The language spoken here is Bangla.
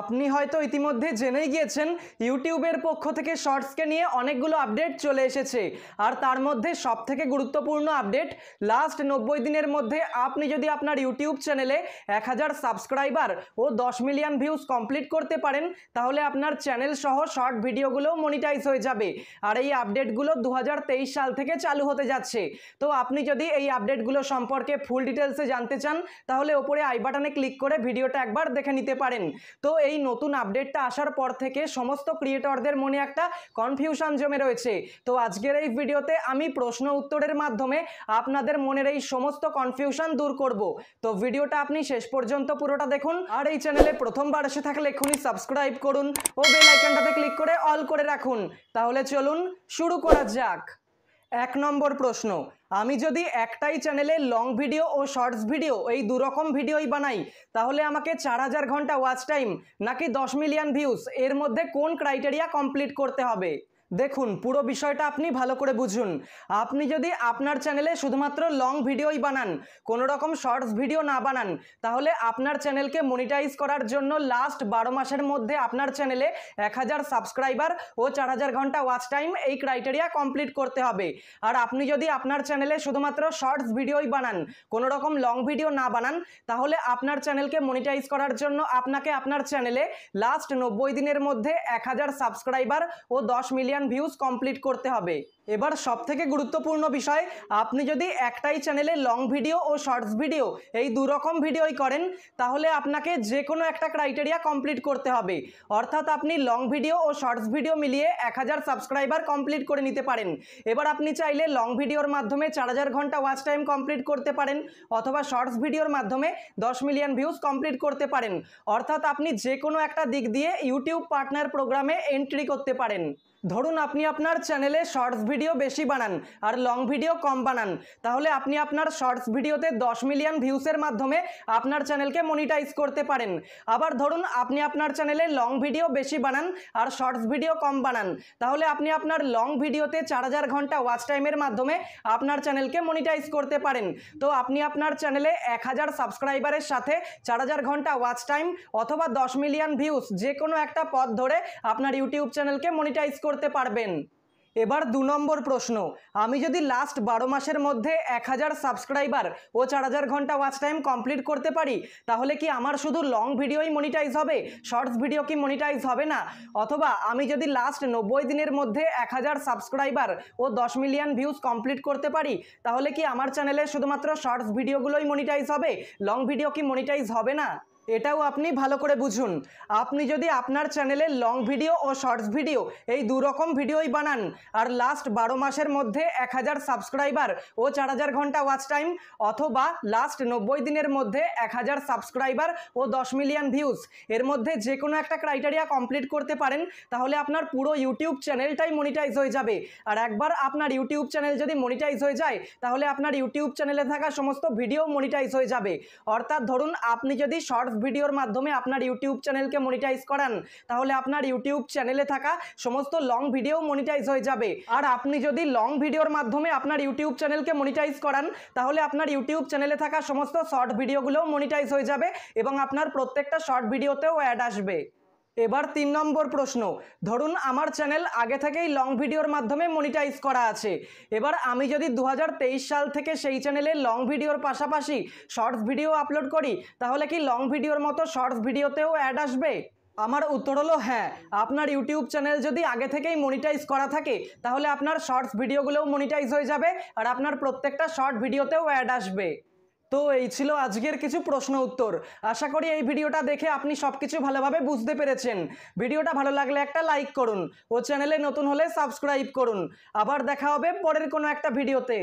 আপনি হয়তো ইতিমধ্যে জেনেই গিয়েছেন ইউটিউবের পক্ষ থেকে শর্টসকে নিয়ে অনেকগুলো আপডেট চলে এসেছে আর তার মধ্যে সব থেকে গুরুত্বপূর্ণ আপডেট লাস্ট নব্বই দিনের মধ্যে আপনি যদি আপনার ইউটিউব চ্যানেলে এক হাজার সাবস্ক্রাইবার ও দশ মিলিয়ন ভিউজ কমপ্লিট করতে পারেন তাহলে আপনার চ্যানেল সহ শর্ট ভিডিওগুলোও মনিটাইজ হয়ে যাবে আর এই আপডেটগুলো দু সাল থেকে চালু হতে যাচ্ছে তো আপনি যদি এই আপডেটগুলো সম্পর্কে ফুল ডিটেলসে জানতে চান তাহলে ওপরে আই বাটনে ক্লিক করে ভিডিওটা একবার দেখে নিতে পারেন তো এই নতুন আপডেটটা আসার পর থেকে সমস্ত ক্রিয়েটরদের মনে একটা কনফিউশন জমে রয়েছে তো আজকের এই ভিডিওতে আমি প্রশ্ন উত্তরের মাধ্যমে আপনাদের মনের এই সমস্ত কনফিউশন দূর করব তো ভিডিওটা আপনি শেষ পর্যন্ত পুরোটা দেখুন আর এই চ্যানেলে প্রথমবার এসে থাকলে এক্ষুনি সাবস্ক্রাইব করুন ও বেল আইকনটাতে ক্লিক করে অল করে রাখুন তাহলে চলুন শুরু করা যাক এক নম্বর প্রশ্ন আমি যদি একটাই চ্যানেলে লং ভিডিও ও শর্টস ভিডিও এই দুরকম ভিডিওই বানাই তাহলে আমাকে চার হাজার ঘন্টা ওয়াচ টাইম নাকি দশ মিলিয়ন ভিউজ এর মধ্যে কোন ক্রাইটেরিয়া কমপ্লিট করতে হবে দেখুন পুরো বিষয়টা আপনি ভালো করে বুঝুন আপনি যদি আপনার চ্যানেলে শুধুমাত্র লং ভিডিওই বানান কোনো রকম শর্টস ভিডিও না বানান তাহলে আপনার চ্যানেলকে মনিটাইজ করার জন্য লাস্ট বারো মাসের মধ্যে আপনার চ্যানেলে এক হাজার সাবস্ক্রাইবার ও চার হাজার ঘন্টা ওয়াচ টাইম এই ক্রাইটেরিয়া কমপ্লিট করতে হবে আর আপনি যদি আপনার চ্যানেলে শুধুমাত্র শর্টস ভিডিওই বানান কোনো রকম লং ভিডিও না বানান তাহলে আপনার চ্যানেলকে মনিটাইজ করার জন্য আপনাকে আপনার চ্যানেলে লাস্ট নব্বই দিনের মধ্যে এক হাজার সাবস্ক্রাইবার ও দশ মিলিয়ন মিলিয়ন ভিউজ কমপ্লিট করতে হবে এবার সব থেকে গুরুত্বপূর্ণ বিষয় আপনি যদি একটাই চ্যানেলে লং ভিডিও ও শর্টস ভিডিও এই দুরকম ভিডিওই করেন তাহলে আপনাকে যে কোনো একটা ক্রাইটেরিয়া কমপ্লিট করতে হবে অর্থাৎ আপনি লং ভিডিও ও শর্টস ভিডিও মিলিয়ে এক হাজার সাবস্ক্রাইবার কমপ্লিট করে নিতে পারেন এবার আপনি চাইলে লং ভিডিওর মাধ্যমে চার হাজার ঘন্টা ওয়াচ টাইম কমপ্লিট করতে পারেন অথবা শর্টস ভিডিওর মাধ্যমে দশ মিলিয়ন ভিউজ কমপ্লিট করতে পারেন অর্থাৎ আপনি যে কোনো একটা দিক দিয়ে ইউটিউব পার্টনার প্রোগ্রামে এন্ট্রি করতে পারেন ধরুন আপনি আপনার চ্যানেলে শর্টস ভিডিও বেশি বানান আর লং ভিডিও কম বানান তাহলে আপনি আপনার শর্টস ভিডিওতে 10 মিলিয়ন ভিউসের মাধ্যমে আপনার চ্যানেলকে মনিটাইজ করতে পারেন আবার ধরুন আপনি আপনার চ্যানেলে লং ভিডিও বেশি বানান আর শর্টস ভিডিও কম বানান তাহলে আপনি আপনার লং ভিডিওতে চার হাজার ঘন্টা ওয়াচ টাইমের মাধ্যমে আপনার চ্যানেলকে মনিটাইজ করতে পারেন তো আপনি আপনার চ্যানেলে এক হাজার সাবস্ক্রাইবারের সাথে চার হাজার ঘন্টা ওয়াচ টাইম অথবা 10 মিলিয়ন ভিউস যে কোনো একটা পথ ধরে আপনার ইউটিউব চ্যানেলকে মনিটাইজ করতে পারবেন এবার দু নম্বর প্রশ্ন আমি যদি লাস্ট বারো মাসের মধ্যে এক হাজার সাবস্ক্রাইবার ও চার হাজার ঘন্টা ওয়াচ টাইম কমপ্লিট করতে পারি তাহলে কি আমার শুধু লং ভিডিওই মনিটাইজ হবে শর্টস ভিডিও কি মনিটাইজ হবে না অথবা আমি যদি লাস্ট নব্বই দিনের মধ্যে এক হাজার সাবস্ক্রাইবার ও দশ মিলিয়ন ভিউজ কমপ্লিট করতে পারি তাহলে কি আমার চ্যানেলে শুধুমাত্র শর্টস ভিডিওগুলোই মনিটাইজ হবে লং ভিডিও কি মনিটাইজ হবে না এটাও আপনি ভালো করে বুঝুন আপনি যদি আপনার চ্যানেলে লং ভিডিও ও শর্টস ভিডিও এই দুরকম ভিডিওই বানান আর লাস্ট বারো মাসের মধ্যে এক হাজার সাবস্ক্রাইবার ও চার হাজার ঘন্টা ওয়াচ টাইম অথবা লাস্ট নব্বই দিনের মধ্যে এক হাজার সাবস্ক্রাইবার ও দশ মিলিয়ন ভিউজ এর মধ্যে যে কোনো একটা ক্রাইটেরিয়া কমপ্লিট করতে পারেন তাহলে আপনার পুরো ইউটিউব চ্যানেলটাই মনিটাইজ হয়ে যাবে আর একবার আপনার ইউটিউব চ্যানেল যদি মনিটাইজ হয়ে যায় তাহলে আপনার ইউটিউব চ্যানেলে থাকা সমস্ত ভিডিও মনিটাইজ হয়ে যাবে অর্থাৎ ধরুন আপনি যদি শর্টস ভিডিওর মাধ্যমে আপনার ইউটিউব চ্যানেলকে মনিটাইজ করান তাহলে আপনার ইউটিউব চ্যানেলে থাকা সমস্ত লং ভিডিও মনিটাইজ হয়ে যাবে আর আপনি যদি লং ভিডিওর মাধ্যমে আপনার ইউটিউব চ্যানেলকে মনিটাইজ করান তাহলে আপনার ইউটিউব চ্যানেলে থাকা সমস্ত শর্ট ভিডিওগুলোও মনিটাইজ হয়ে যাবে এবং আপনার প্রত্যেকটা শর্ট ভিডিওতেও অ্যাড আসবে এবার তিন নম্বর প্রশ্ন ধরুন আমার চ্যানেল আগে থেকেই লং ভিডিওর মাধ্যমে মনিটাইজ করা আছে এবার আমি যদি দু সাল থেকে সেই চ্যানেলে লং ভিডিওর পাশাপাশি শর্টস ভিডিও আপলোড করি তাহলে কি লং ভিডিওর মতো শর্টস ভিডিওতেও অ্যাড আসবে আমার উত্তর হলো হ্যাঁ আপনার ইউটিউব চ্যানেল যদি আগে থেকেই মনিটাইজ করা থাকে তাহলে আপনার শর্টস ভিডিওগুলোও মনিটাইজ হয়ে যাবে আর আপনার প্রত্যেকটা শর্ট ভিডিওতেও অ্যাড আসবে তো এই ছিল আজকের কিছু প্রশ্ন উত্তর আশা করি এই ভিডিওটা দেখে আপনি সব কিছু ভালোভাবে বুঝতে পেরেছেন ভিডিওটা ভালো লাগলে একটা লাইক করুন ও চ্যানেলে নতুন হলে সাবস্ক্রাইব করুন আবার দেখা হবে পরের কোনো একটা ভিডিওতে